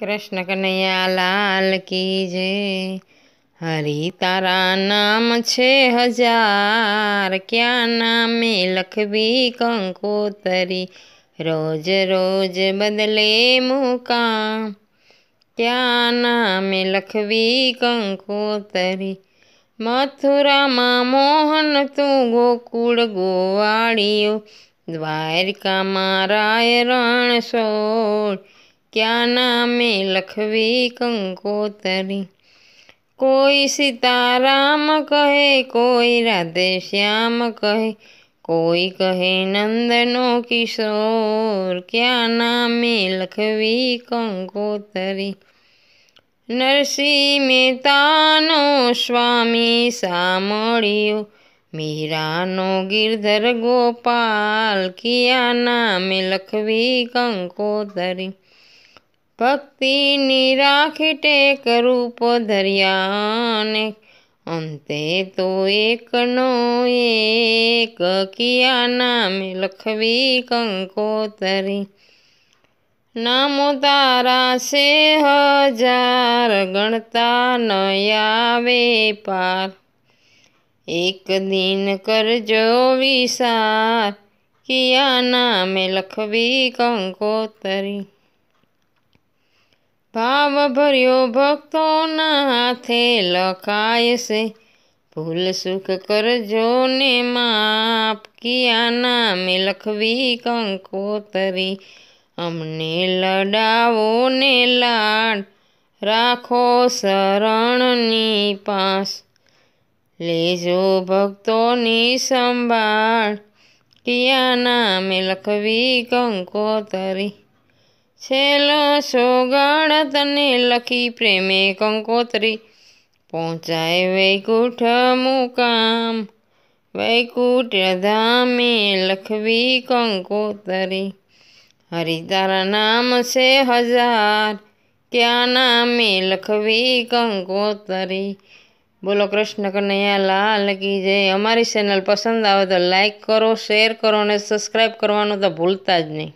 कृष्ण कन्हैया लाल की जय हरी तारा नाम छे हजार क्या नामे लखवी कंकोतरी रोज रोज बदले मुकाम क्या नाम लखवी कंकोतरी મથુરામાં મોહન તું ગોકુળ ગોવાળીઓ દ્વારકામાં રાય रण સોળ क्या नाम लखवी कंकोतरी कोई सीताराम कहे कोई राधे श्याम कहे कोई कहे नंदनो किशोर क्या नामे लखवी कंकोतरी નરસિંહ स्वामी સ્વામી मीरा नो गिरधर गोपाल કિયા नाम लखवी કંકોતરી ભક્તિની રાખીટે કરું પધર્યાને અંતે તો એકનો એક કિયા નામે લખવી કંકોતરી નામો તારા સે હજાર ગણતા ન આવે પાર એક દિન કરજો વિસાર કિયા નામે લખવી કંકોતરી ભાવ ભર્યો ભક્તોના હાથે લખાય છે ભૂલ સુખ કરજો ને માપ કિયા નામે લખવી કંકોતરી અમને લડાવો ને લાડ રાખો શરણની પાસ લેજો ભક્તોની સંભાળ કિયા નામે લખવી કંકોતરી છેલ્લો સોગણ તને લખી પ્રેમે કંકોત્રી પહોંચાય વૈકુંઠ મુકામ વૈકુંઠ ધામે લખવી કંકોતરી હરિ તારા નામ છે હજાર ક્યાં નામે લખવી કંકોતરી બોલો કૃષ્ણ કનૈયા લાલ કી જય અમારી ચેનલ પસંદ આવે તો લાઈક કરો શેર કરો અને સબસ્ક્રાઈબ કરવાનું તો ભૂલતા જ નહીં